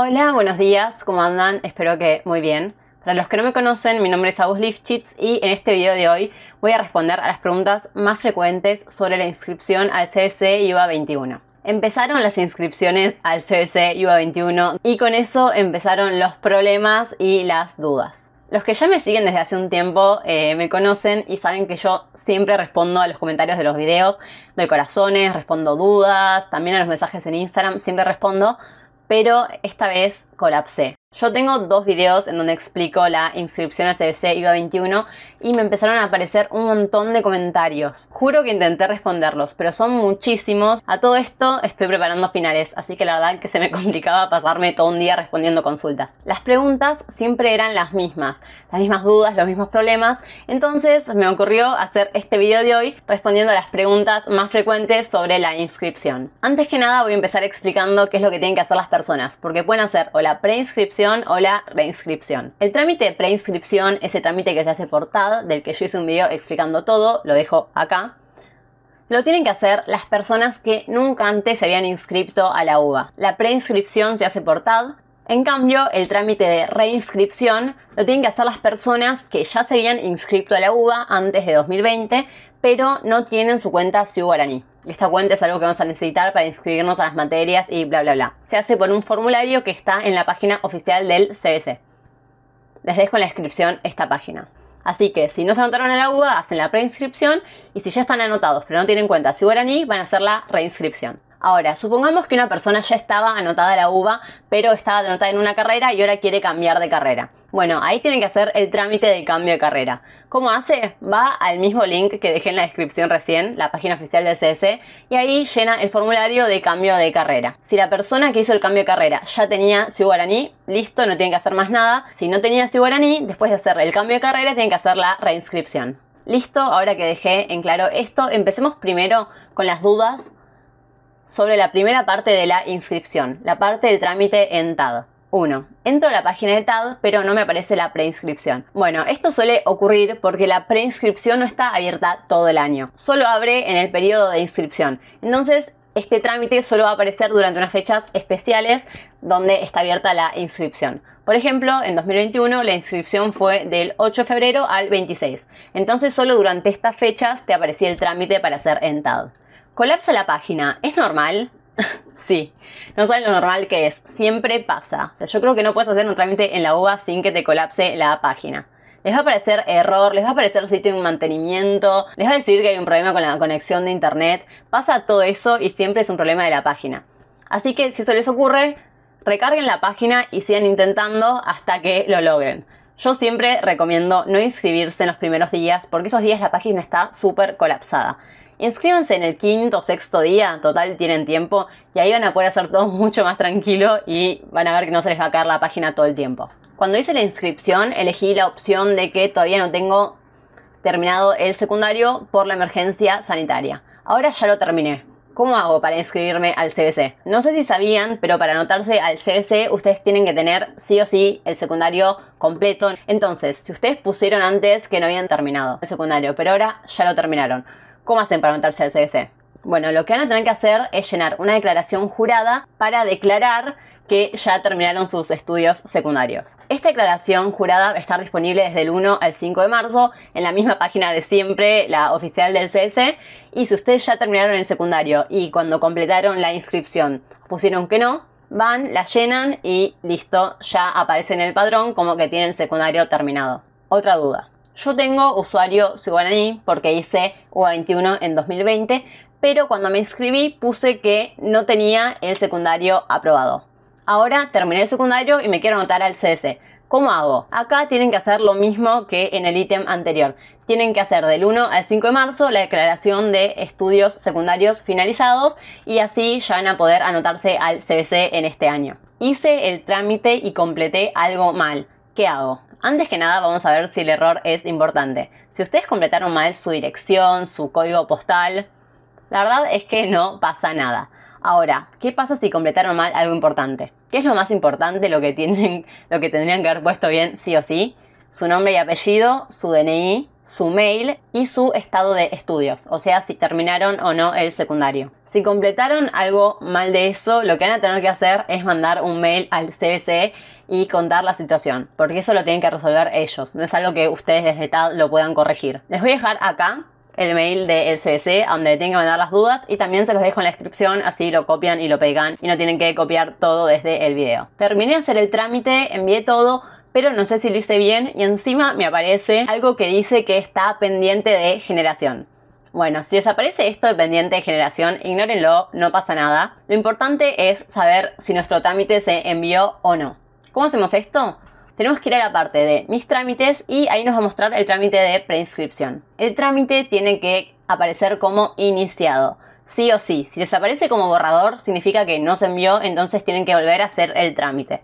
Hola, buenos días, ¿cómo andan? Espero que muy bien. Para los que no me conocen, mi nombre es Agus Lifchitz y en este video de hoy voy a responder a las preguntas más frecuentes sobre la inscripción al CBC ua 21. Empezaron las inscripciones al CBC ua 21 y con eso empezaron los problemas y las dudas. Los que ya me siguen desde hace un tiempo eh, me conocen y saben que yo siempre respondo a los comentarios de los videos, doy corazones, respondo dudas, también a los mensajes en Instagram, siempre respondo, pero esta vez colapsé. Yo tengo dos videos en donde explico la inscripción a CBC IVA 21 y me empezaron a aparecer un montón de comentarios. Juro que intenté responderlos, pero son muchísimos. A todo esto estoy preparando finales, así que la verdad que se me complicaba pasarme todo un día respondiendo consultas. Las preguntas siempre eran las mismas, las mismas dudas, los mismos problemas, entonces me ocurrió hacer este video de hoy respondiendo a las preguntas más frecuentes sobre la inscripción. Antes que nada voy a empezar explicando qué es lo que tienen que hacer las personas, porque pueden hacer o la preinscripción o la reinscripción. El trámite de preinscripción es trámite que se hace por TAD, del que yo hice un video explicando todo, lo dejo acá. Lo tienen que hacer las personas que nunca antes se habían inscrito a la UBA. La preinscripción se hace por TAD. En cambio, el trámite de reinscripción lo tienen que hacer las personas que ya se habían inscrito a la UBA antes de 2020, pero no tienen su cuenta guaraní. Esta cuenta es algo que vamos a necesitar para inscribirnos a las materias y bla, bla, bla. Se hace por un formulario que está en la página oficial del CBC. Les dejo en la descripción esta página. Así que si no se anotaron a la UBA, hacen la preinscripción y si ya están anotados pero no tienen cuenta si guaraní, van a hacer la reinscripción. Ahora, supongamos que una persona ya estaba anotada a la uva, pero estaba anotada en una carrera y ahora quiere cambiar de carrera. Bueno, ahí tienen que hacer el trámite de cambio de carrera. ¿Cómo hace? Va al mismo link que dejé en la descripción recién, la página oficial del CS, e, y ahí llena el formulario de cambio de carrera. Si la persona que hizo el cambio de carrera ya tenía guaraní, listo, no tiene que hacer más nada. Si no tenía guaraní, después de hacer el cambio de carrera, tienen que hacer la reinscripción. Listo, ahora que dejé en claro esto, empecemos primero con las dudas sobre la primera parte de la inscripción, la parte del trámite en TAD. 1. Entro a la página de TAD, pero no me aparece la preinscripción. Bueno, esto suele ocurrir porque la preinscripción no está abierta todo el año. Solo abre en el periodo de inscripción. Entonces, este trámite solo va a aparecer durante unas fechas especiales donde está abierta la inscripción. Por ejemplo, en 2021 la inscripción fue del 8 de febrero al 26. Entonces, solo durante estas fechas te aparecía el trámite para ser en TAD. Colapsa la página, ¿es normal? sí, no saben lo normal que es, siempre pasa. O sea, yo creo que no puedes hacer un trámite en la UBA sin que te colapse la página. Les va a aparecer error, les va a aparecer sitio en mantenimiento, les va a decir que hay un problema con la conexión de internet. Pasa todo eso y siempre es un problema de la página. Así que si eso les ocurre, recarguen la página y sigan intentando hasta que lo logren. Yo siempre recomiendo no inscribirse en los primeros días porque esos días la página está súper colapsada inscríbanse en el quinto o sexto día, total tienen tiempo, y ahí van a poder hacer todo mucho más tranquilo y van a ver que no se les va a caer la página todo el tiempo. Cuando hice la inscripción, elegí la opción de que todavía no tengo terminado el secundario por la emergencia sanitaria. Ahora ya lo terminé. ¿Cómo hago para inscribirme al CBC? No sé si sabían, pero para anotarse al CBC ustedes tienen que tener sí o sí el secundario completo. Entonces, si ustedes pusieron antes que no habían terminado el secundario, pero ahora ya lo terminaron, ¿Cómo hacen para montarse al CDC? Bueno, lo que van a tener que hacer es llenar una declaración jurada para declarar que ya terminaron sus estudios secundarios. Esta declaración jurada va a estar disponible desde el 1 al 5 de marzo en la misma página de siempre, la oficial del CS. Y si ustedes ya terminaron el secundario y cuando completaron la inscripción pusieron que no, van, la llenan y listo, ya aparece en el padrón como que tienen el secundario terminado. Otra duda. Yo tengo usuario Guaraní porque hice U21 en 2020, pero cuando me inscribí puse que no tenía el secundario aprobado. Ahora terminé el secundario y me quiero anotar al CDC. ¿Cómo hago? Acá tienen que hacer lo mismo que en el ítem anterior. Tienen que hacer del 1 al 5 de marzo la declaración de estudios secundarios finalizados y así ya van a poder anotarse al CBC en este año. Hice el trámite y completé algo mal. ¿Qué hago? Antes que nada vamos a ver si el error es importante. Si ustedes completaron mal su dirección, su código postal, la verdad es que no pasa nada. Ahora, ¿qué pasa si completaron mal algo importante? ¿Qué es lo más importante, lo que, tienen, lo que tendrían que haber puesto bien sí o sí? Su nombre y apellido, su DNI, su mail y su estado de estudios, o sea, si terminaron o no el secundario. Si completaron algo mal de eso, lo que van a tener que hacer es mandar un mail al CBC y contar la situación, porque eso lo tienen que resolver ellos, no es algo que ustedes desde TAD lo puedan corregir. Les voy a dejar acá el mail del CBC a donde le tienen que mandar las dudas y también se los dejo en la descripción, así lo copian y lo pegan y no tienen que copiar todo desde el video. Terminé de hacer el trámite, envié todo, pero no sé si lo hice bien y encima me aparece algo que dice que está pendiente de generación. Bueno, si desaparece esto de pendiente de generación, ignórenlo, no pasa nada. Lo importante es saber si nuestro trámite se envió o no. ¿Cómo hacemos esto? Tenemos que ir a la parte de mis trámites y ahí nos va a mostrar el trámite de preinscripción. El trámite tiene que aparecer como iniciado. Sí o sí, si desaparece como borrador significa que no se envió, entonces tienen que volver a hacer el trámite.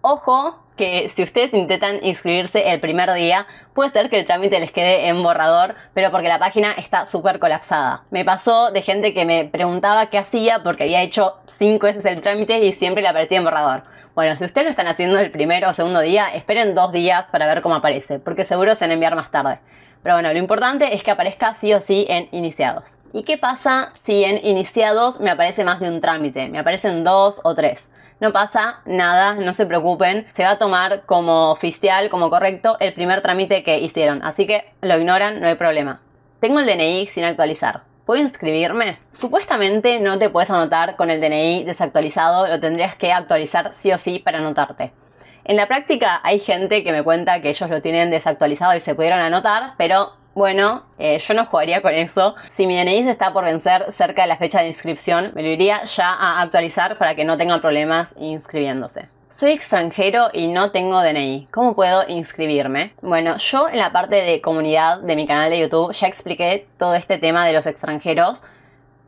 Ojo, que si ustedes intentan inscribirse el primer día, puede ser que el trámite les quede en borrador, pero porque la página está súper colapsada. Me pasó de gente que me preguntaba qué hacía porque había hecho cinco veces el trámite y siempre le aparecía en borrador. Bueno, si ustedes lo están haciendo el primero o segundo día, esperen dos días para ver cómo aparece, porque seguro se van a enviar más tarde. Pero bueno, lo importante es que aparezca sí o sí en iniciados. ¿Y qué pasa si en iniciados me aparece más de un trámite? Me aparecen dos o tres no pasa nada, no se preocupen, se va a tomar como oficial, como correcto, el primer trámite que hicieron, así que lo ignoran, no hay problema. Tengo el DNI sin actualizar. ¿Puedo inscribirme? Supuestamente no te puedes anotar con el DNI desactualizado, lo tendrías que actualizar sí o sí para anotarte. En la práctica hay gente que me cuenta que ellos lo tienen desactualizado y se pudieron anotar, pero bueno, eh, yo no jugaría con eso. Si mi DNI se está por vencer cerca de la fecha de inscripción, me lo iría ya a actualizar para que no tenga problemas inscribiéndose. Soy extranjero y no tengo DNI. ¿Cómo puedo inscribirme? Bueno, yo en la parte de comunidad de mi canal de YouTube ya expliqué todo este tema de los extranjeros.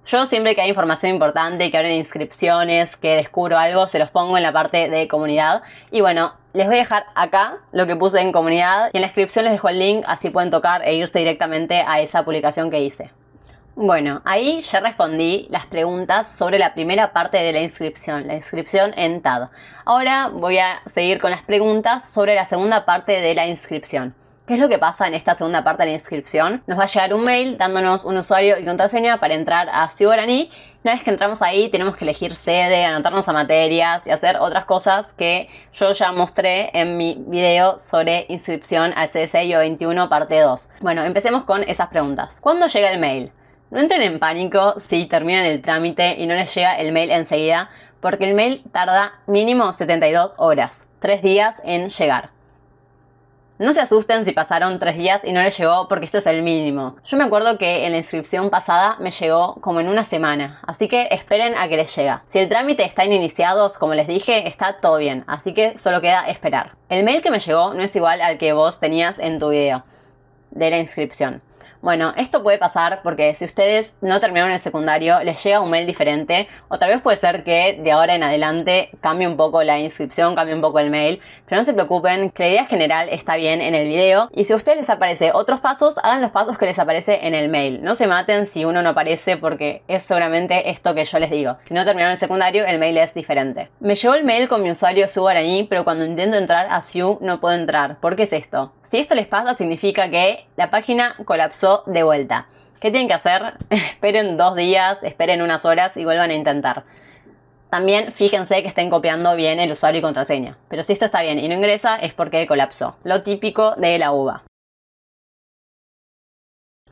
Yo siempre que hay información importante, que abren inscripciones, que descubro algo, se los pongo en la parte de comunidad. Y bueno, les voy a dejar acá lo que puse en comunidad y en la descripción les dejo el link, así pueden tocar e irse directamente a esa publicación que hice. Bueno, ahí ya respondí las preguntas sobre la primera parte de la inscripción, la inscripción en TAD. Ahora voy a seguir con las preguntas sobre la segunda parte de la inscripción. ¿Qué es lo que pasa en esta segunda parte de la inscripción? Nos va a llegar un mail dándonos un usuario y contraseña para entrar a Ciudadanía. Una vez que entramos ahí tenemos que elegir sede, anotarnos a materias y hacer otras cosas que yo ya mostré en mi video sobre inscripción al CSIO 21 parte 2. Bueno, empecemos con esas preguntas. ¿Cuándo llega el mail? No entren en pánico si terminan el trámite y no les llega el mail enseguida, porque el mail tarda mínimo 72 horas, 3 días en llegar. No se asusten si pasaron tres días y no les llegó porque esto es el mínimo. Yo me acuerdo que en la inscripción pasada me llegó como en una semana, así que esperen a que les llega. Si el trámite está en iniciados, como les dije, está todo bien, así que solo queda esperar. El mail que me llegó no es igual al que vos tenías en tu video de la inscripción. Bueno, esto puede pasar porque si ustedes no terminaron el secundario, les llega un mail diferente, o tal vez puede ser que de ahora en adelante cambie un poco la inscripción, cambie un poco el mail, pero no se preocupen, que la idea general está bien en el video, y si a ustedes les aparece otros pasos, hagan los pasos que les aparece en el mail, no se maten si uno no aparece porque es seguramente esto que yo les digo, si no terminaron el secundario, el mail es diferente. Me llegó el mail con mi usuario Subarañí, pero cuando intento entrar a su no puedo entrar, ¿por qué es esto? Si esto les pasa, significa que la página colapsó de vuelta. ¿Qué tienen que hacer? esperen dos días, esperen unas horas y vuelvan a intentar. También fíjense que estén copiando bien el usuario y contraseña. Pero si esto está bien y no ingresa, es porque colapsó. Lo típico de la uva.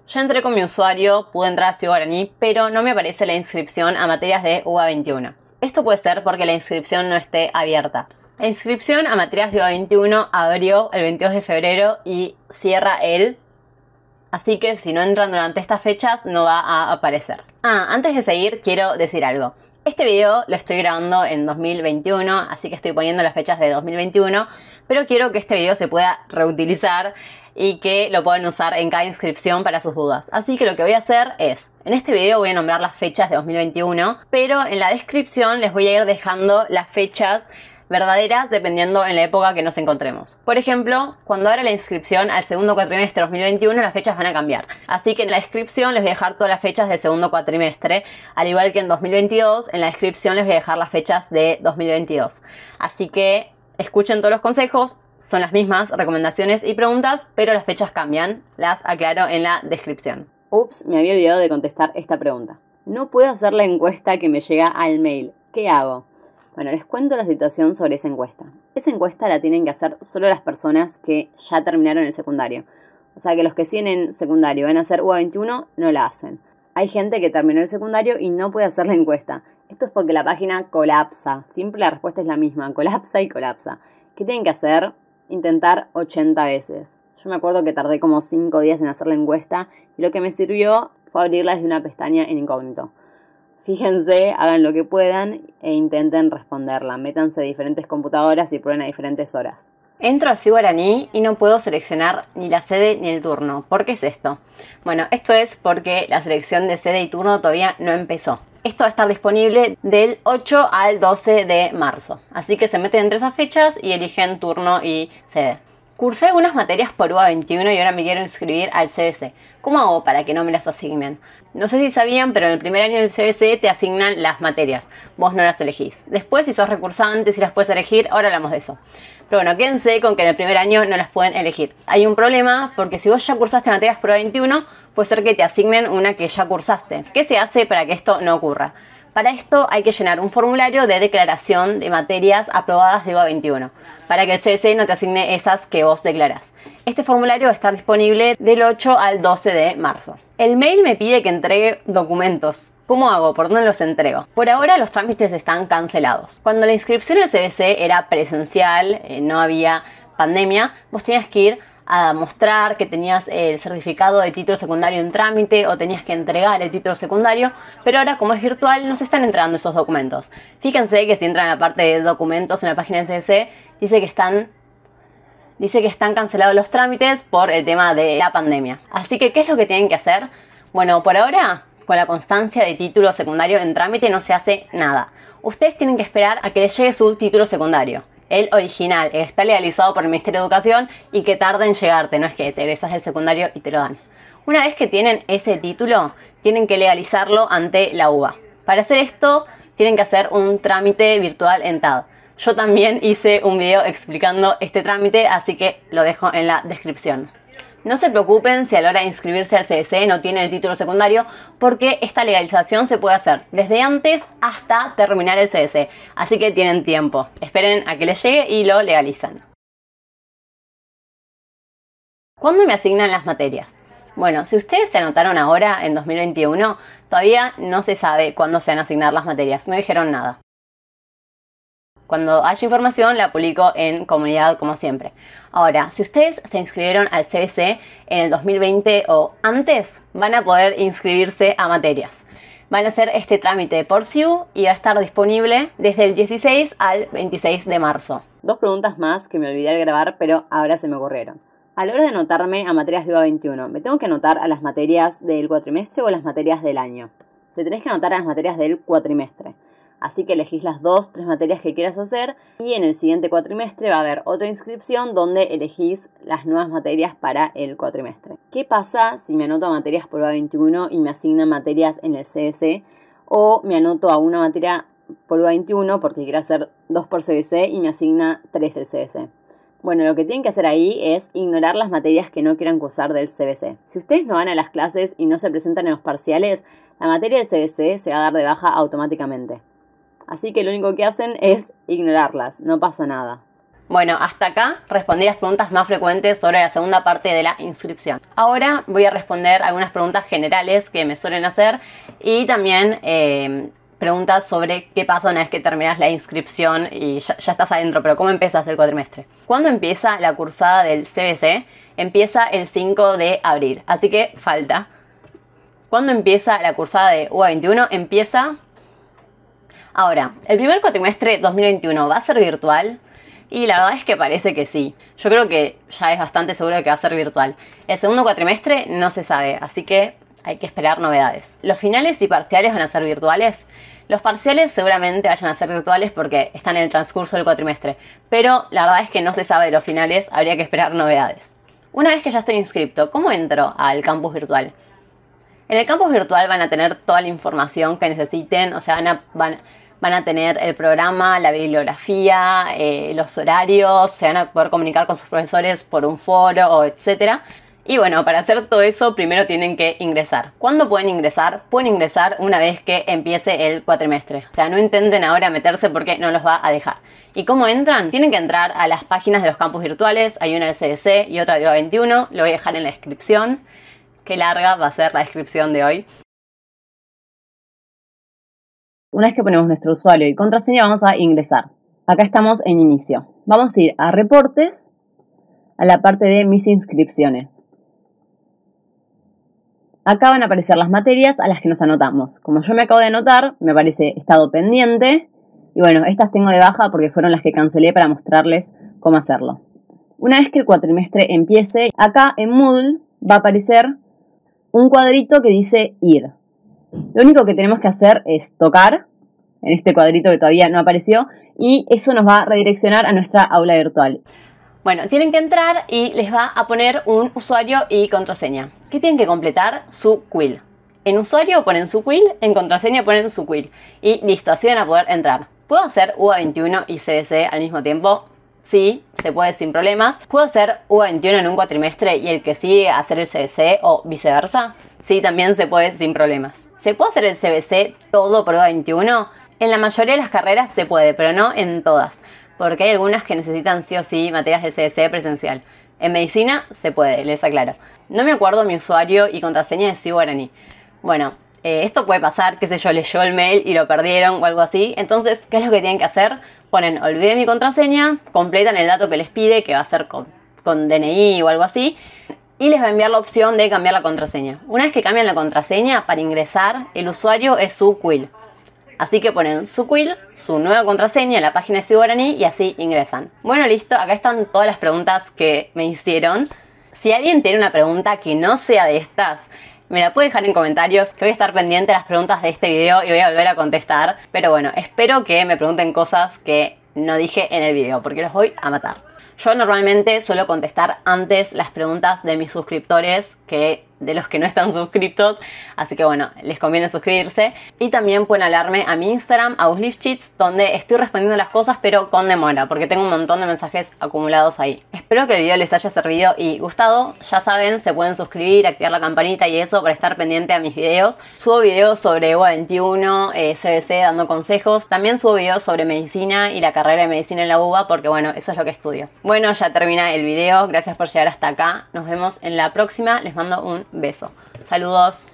Ya entré con mi usuario, pude entrar a Ciudad Guaraní, pero no me aparece la inscripción a materias de UBA 21. Esto puede ser porque la inscripción no esté abierta. La inscripción a Materias de 21 abrió el 22 de febrero y cierra el así que si no entran durante estas fechas no va a aparecer. Ah, antes de seguir quiero decir algo. Este video lo estoy grabando en 2021, así que estoy poniendo las fechas de 2021, pero quiero que este video se pueda reutilizar y que lo puedan usar en cada inscripción para sus dudas. Así que lo que voy a hacer es, en este video voy a nombrar las fechas de 2021, pero en la descripción les voy a ir dejando las fechas verdaderas dependiendo en la época que nos encontremos. Por ejemplo, cuando abra la inscripción al segundo cuatrimestre 2021 las fechas van a cambiar. Así que en la descripción les voy a dejar todas las fechas del segundo cuatrimestre, al igual que en 2022 en la descripción les voy a dejar las fechas de 2022. Así que escuchen todos los consejos, son las mismas recomendaciones y preguntas, pero las fechas cambian, las aclaro en la descripción. Ups, me había olvidado de contestar esta pregunta. No puedo hacer la encuesta que me llega al mail. ¿Qué hago? Bueno, les cuento la situación sobre esa encuesta. Esa encuesta la tienen que hacer solo las personas que ya terminaron el secundario. O sea que los que siguen en secundario van a hacer UA21 no la hacen. Hay gente que terminó el secundario y no puede hacer la encuesta. Esto es porque la página colapsa. Siempre la respuesta es la misma, colapsa y colapsa. ¿Qué tienen que hacer? Intentar 80 veces. Yo me acuerdo que tardé como 5 días en hacer la encuesta y lo que me sirvió fue abrirla desde una pestaña en incógnito. Fíjense, hagan lo que puedan e intenten responderla. Métanse a diferentes computadoras y prueben a diferentes horas. Entro a Guaraní y no puedo seleccionar ni la sede ni el turno. ¿Por qué es esto? Bueno, esto es porque la selección de sede y turno todavía no empezó. Esto va a estar disponible del 8 al 12 de marzo. Así que se meten entre esas fechas y eligen turno y sede. Cursé algunas materias por UA21 y ahora me quiero inscribir al CBC. ¿Cómo hago para que no me las asignen? No sé si sabían, pero en el primer año del CBC te asignan las materias. Vos no las elegís. Después, si sos recursante, si las puedes elegir, ahora hablamos de eso. Pero bueno, quédense con que en el primer año no las pueden elegir. Hay un problema porque si vos ya cursaste materias por UA21, puede ser que te asignen una que ya cursaste. ¿Qué se hace para que esto no ocurra? Para esto hay que llenar un formulario de declaración de materias aprobadas de UBA 21, para que el CBC no te asigne esas que vos declarás. Este formulario está disponible del 8 al 12 de marzo. El mail me pide que entregue documentos. ¿Cómo hago? ¿Por dónde los entrego? Por ahora los trámites están cancelados. Cuando la inscripción al CBC era presencial, eh, no había pandemia, vos tenías que ir a mostrar que tenías el certificado de título secundario en trámite o tenías que entregar el título secundario, pero ahora como es virtual no se están entregando esos documentos. Fíjense que si entran a la parte de documentos en la página del CDC, e, dice que están dice que están cancelados los trámites por el tema de la pandemia. Así que ¿qué es lo que tienen que hacer? Bueno, por ahora con la constancia de título secundario en trámite no se hace nada. Ustedes tienen que esperar a que les llegue su título secundario el original, está legalizado por el Ministerio de Educación y que tarda en llegarte, no es que te egresas del secundario y te lo dan. Una vez que tienen ese título, tienen que legalizarlo ante la UBA. Para hacer esto, tienen que hacer un trámite virtual en TAD. Yo también hice un video explicando este trámite, así que lo dejo en la descripción. No se preocupen si a la hora de inscribirse al CDC e no tienen el título secundario, porque esta legalización se puede hacer desde antes hasta terminar el CDC. E. Así que tienen tiempo. Esperen a que les llegue y lo legalizan. ¿Cuándo me asignan las materias? Bueno, si ustedes se anotaron ahora, en 2021, todavía no se sabe cuándo se van a asignar las materias, no dijeron nada. Cuando haya información la publico en comunidad como siempre. Ahora, si ustedes se inscribieron al CBC en el 2020 o antes, van a poder inscribirse a materias. Van a hacer este trámite por SIU y va a estar disponible desde el 16 al 26 de marzo. Dos preguntas más que me olvidé de grabar, pero ahora se me ocurrieron. A la hora de anotarme a materias de ua 21, ¿me tengo que anotar a las materias del cuatrimestre o a las materias del año? Te tenés que anotar a las materias del cuatrimestre. Así que elegís las dos, tres materias que quieras hacer y en el siguiente cuatrimestre va a haber otra inscripción donde elegís las nuevas materias para el cuatrimestre. ¿Qué pasa si me anoto a materias por 21 y me asignan materias en el CBC? E? O me anoto a una materia por 21 porque quiero hacer dos por CBC e y me asigna tres del CBC. E. Bueno, lo que tienen que hacer ahí es ignorar las materias que no quieran cursar del CBC. Si ustedes no van a las clases y no se presentan en los parciales, la materia del CBC se va a dar de baja automáticamente. Así que lo único que hacen es ignorarlas, no pasa nada. Bueno, hasta acá respondí las preguntas más frecuentes sobre la segunda parte de la inscripción. Ahora voy a responder algunas preguntas generales que me suelen hacer y también eh, preguntas sobre qué pasa una vez que terminas la inscripción y ya, ya estás adentro, pero ¿cómo empiezas el cuatrimestre? ¿Cuándo empieza la cursada del CBC? Empieza el 5 de abril, así que falta. ¿Cuándo empieza la cursada de UA21? Empieza Ahora, ¿el primer cuatrimestre 2021 va a ser virtual? Y la verdad es que parece que sí. Yo creo que ya es bastante seguro que va a ser virtual. El segundo cuatrimestre no se sabe, así que hay que esperar novedades. Los finales y parciales van a ser virtuales. Los parciales seguramente vayan a ser virtuales porque están en el transcurso del cuatrimestre, pero la verdad es que no se sabe de los finales, habría que esperar novedades. Una vez que ya estoy inscripto, ¿cómo entro al campus virtual? En el campus virtual van a tener toda la información que necesiten, o sea, van a, van a tener el programa, la bibliografía, eh, los horarios, se van a poder comunicar con sus profesores por un foro, etc. Y bueno, para hacer todo eso primero tienen que ingresar. ¿Cuándo pueden ingresar? Pueden ingresar una vez que empiece el cuatrimestre. O sea, no intenten ahora meterse porque no los va a dejar. ¿Y cómo entran? Tienen que entrar a las páginas de los campus virtuales. Hay una del CDC y otra de oa 21 Lo voy a dejar en la descripción. Qué larga va a ser la descripción de hoy. Una vez que ponemos nuestro usuario y contraseña, vamos a ingresar. Acá estamos en inicio. Vamos a ir a reportes, a la parte de mis inscripciones. Acá van a aparecer las materias a las que nos anotamos. Como yo me acabo de anotar, me aparece estado pendiente. Y bueno, estas tengo de baja porque fueron las que cancelé para mostrarles cómo hacerlo. Una vez que el cuatrimestre empiece, acá en Moodle va a aparecer un cuadrito que dice ir. Lo único que tenemos que hacer es tocar en este cuadrito que todavía no apareció y eso nos va a redireccionar a nuestra aula virtual. Bueno, tienen que entrar y les va a poner un usuario y contraseña. ¿Qué tienen que completar? Su quill. En usuario ponen su quill, en contraseña ponen su quill. Y listo, así van a poder entrar. ¿Puedo hacer UA21 y CBC al mismo tiempo? Sí, se puede sin problemas. ¿Puedo hacer U21 en un cuatrimestre y el que sigue hacer el CBC o viceversa? Sí, también se puede sin problemas. ¿Se puede hacer el CBC todo por U21? En la mayoría de las carreras se puede, pero no en todas, porque hay algunas que necesitan sí o sí materias de CBC presencial. En medicina se puede, les aclaro. No me acuerdo mi usuario y contraseña de Guaraní. Bueno, eh, esto puede pasar, qué sé yo, leyó el mail y lo perdieron o algo así. Entonces, ¿qué es lo que tienen que hacer? ponen olvidé mi contraseña, completan el dato que les pide, que va a ser con, DNI o algo así, y les va a enviar la opción de cambiar la contraseña. Una vez que cambian la contraseña, para ingresar, el usuario es su quill. Así que ponen su quill, su nueva contraseña, la página de Ciborani y así ingresan. Bueno, listo, acá están todas las preguntas que me hicieron. Si alguien tiene una pregunta que no sea de estas, me la puede dejar en comentarios, que voy a estar pendiente de las preguntas de este video y voy a volver a contestar. Pero bueno, espero que me pregunten cosas que no dije en el video, porque los voy a matar. Yo normalmente suelo contestar antes las preguntas de mis suscriptores que de los que no están suscritos, así que bueno, les conviene suscribirse. Y también pueden hablarme a mi Instagram, a Cheats, donde estoy respondiendo las cosas pero con demora, porque tengo un montón de mensajes acumulados ahí. Espero que el video les haya servido y gustado. Ya saben, se pueden suscribir, activar la campanita y eso para estar pendiente a mis videos. Subo videos sobre ua 21, CBC dando consejos. También subo videos sobre medicina y la carrera de medicina en la UBA, porque bueno, eso es lo que estudio. Bueno, ya termina el video. Gracias por llegar hasta acá. Nos vemos en la próxima. Les mando un Beso. Saludos.